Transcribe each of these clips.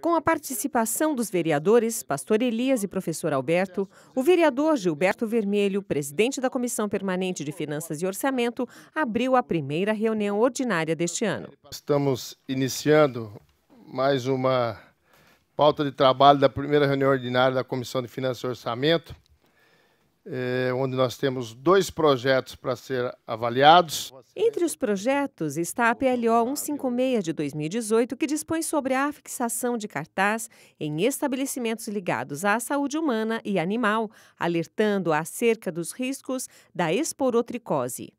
Com a participação dos vereadores, pastor Elias e professor Alberto, o vereador Gilberto Vermelho, presidente da Comissão Permanente de Finanças e Orçamento, abriu a primeira reunião ordinária deste ano. Estamos iniciando mais uma pauta de trabalho da primeira reunião ordinária da Comissão de Finanças e Orçamento. Eh, onde nós temos dois projetos para ser avaliados. Entre os projetos está a PLO 156 de 2018, que dispõe sobre a fixação de cartaz em estabelecimentos ligados à saúde humana e animal, alertando acerca dos riscos da esporotricose.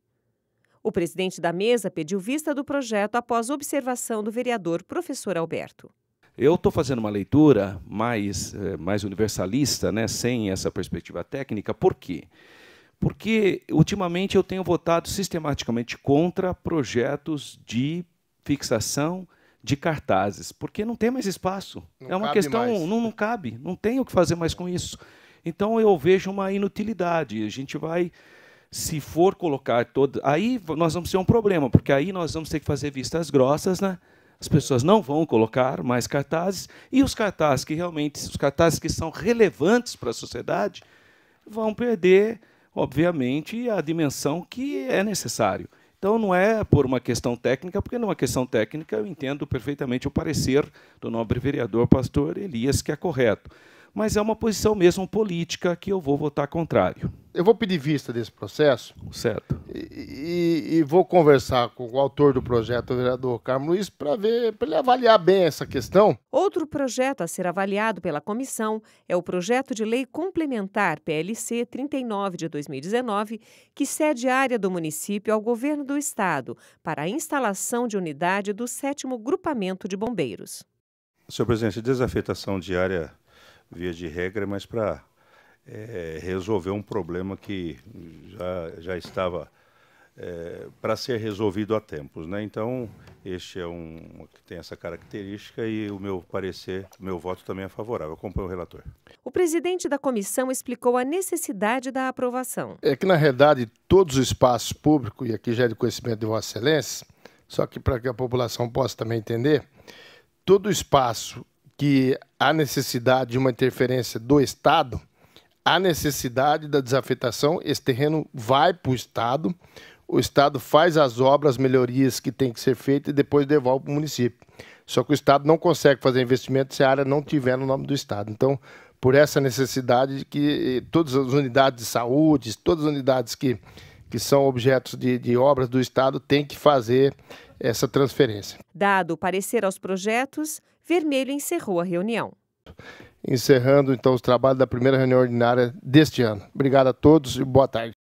O presidente da mesa pediu vista do projeto após observação do vereador professor Alberto. Eu estou fazendo uma leitura mais, eh, mais universalista, né, sem essa perspectiva técnica, por quê? Porque ultimamente eu tenho votado sistematicamente contra projetos de fixação de cartazes, porque não tem mais espaço. Não é uma questão, não, não, cabe, não tem o que fazer mais com isso. Então eu vejo uma inutilidade. A gente vai, se for colocar todo, aí nós vamos ter um problema, porque aí nós vamos ter que fazer vistas grossas, né? as pessoas não vão colocar mais cartazes e os cartazes que realmente, os cartazes que são relevantes para a sociedade, vão perder, obviamente, a dimensão que é necessário. Então não é por uma questão técnica, porque numa questão técnica eu entendo perfeitamente o parecer do nobre vereador pastor Elias que é correto mas é uma posição mesmo política que eu vou votar contrário. Eu vou pedir vista desse processo. Certo. E, e, vou conversar com o autor do projeto, o vereador Carmo Luiz, para ver, para ele avaliar bem essa questão. Outro projeto a ser avaliado pela comissão é o projeto de lei complementar PLC 39 de 2019, que cede área do município ao governo do estado para a instalação de unidade do sétimo grupamento de bombeiros. Senhor presidente, desafetação de área via de regra, mas para é, resolver um problema que já, já estava é, para ser resolvido há tempos. Né? Então, este é um que tem essa característica e o meu parecer, meu voto também é favorável. Acompanho o relator. O presidente da comissão explicou a necessidade da aprovação. É que, na realidade, todos os espaços públicos, e aqui já é de conhecimento de Vossa Excelência, só que para que a população possa também entender, todo espaço que há necessidade de uma interferência do Estado, há necessidade da desafetação, esse terreno vai para o Estado, o Estado faz as obras, as melhorias que tem que ser feitas e depois devolve para o município. Só que o Estado não consegue fazer investimento se a área não tiver no nome do Estado. Então, por essa necessidade de que todas as unidades de saúde, todas as unidades que que são objetos de, de obras do Estado, tem que fazer essa transferência. Dado o parecer aos projetos, Vermelho encerrou a reunião. Encerrando então os trabalhos da primeira reunião ordinária deste ano. Obrigado a todos e boa tarde.